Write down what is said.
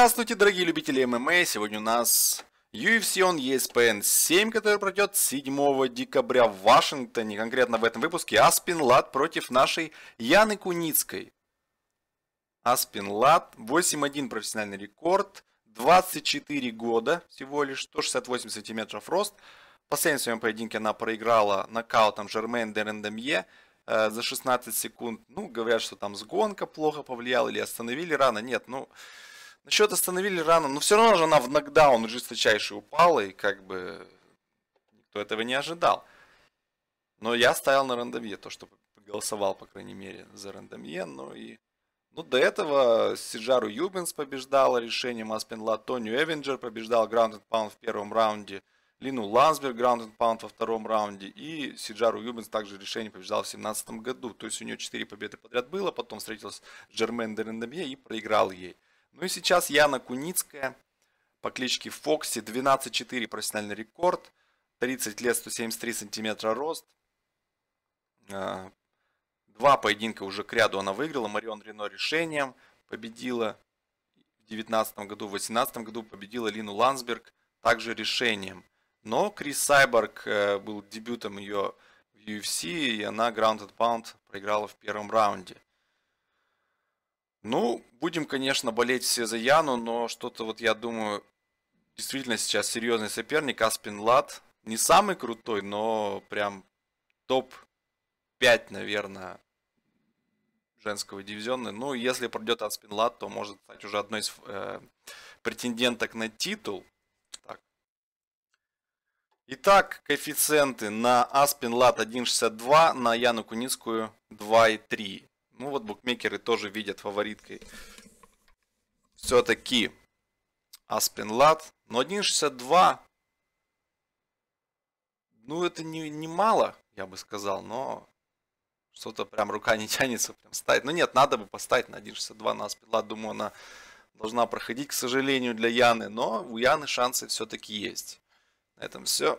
Здравствуйте, дорогие любители ММА! Сегодня у нас UFC on ESPN 7, который пройдет 7 декабря в Вашингтоне. Конкретно в этом выпуске Аспин Лад против нашей Яны Куницкой. Аспин Лад, 8-1 профессиональный рекорд, 24 года всего лишь, 168 сантиметров рост. В последнем своем поединке она проиграла нокаутом Жермен де Рендемье э, за 16 секунд. Ну, говорят, что там сгонка плохо повлияла или остановили рано. Нет, ну... Ну, счет остановили рано, но все равно же она в нокдаун жесточайший упала, и как бы никто этого не ожидал. Но я стоял на рандомье, то, что голосовал, по крайней мере, за рандомье, Ну и... Ну, до этого Сиджару Юбинс побеждала решением Аспенла, Тони Эвенджер побеждал Ground and Pound в первом раунде, Лину Лансберг Ground and Pound во втором раунде, и Сиджару Юбинс также решение побеждал в 2017 году. То есть у нее 4 победы подряд было, потом встретилась с Джермен Дерендемье и проиграл ей. Ну и сейчас Яна Куницкая по кличке Фокси, 12-4 профессиональный рекорд, 30 лет, 173 сантиметра рост. А, два поединка уже к ряду она выиграла. Марион Рено решением победила в 19 году, в 18 году победила Лину Ландсберг также решением. Но Крис Сайборг э, был дебютом ее в UFC, и она Grounded Pound проиграла в первом раунде. Ну, будем, конечно, болеть все за Яну, но что-то вот я думаю, действительно сейчас серьезный соперник, Аспин Лад. Не самый крутой, но прям топ-5, наверное, женского дивизиона. Ну, если пройдет Аспин Лад, то может стать уже одной из э, претенденток на титул. Так. Итак, коэффициенты на Аспин Лад 1.62, на Яну Куницкую 2.3. Ну вот букмекеры тоже видят фавориткой. Все-таки Аспен Лад. Но 1.62. Ну это не, не мало, я бы сказал, но что-то прям рука не тянется прям ставить. Ну нет, надо бы поставить на 1.62 на Аспен Лад. Думаю, она должна проходить, к сожалению, для Яны. Но у Яны шансы все-таки есть. На этом все.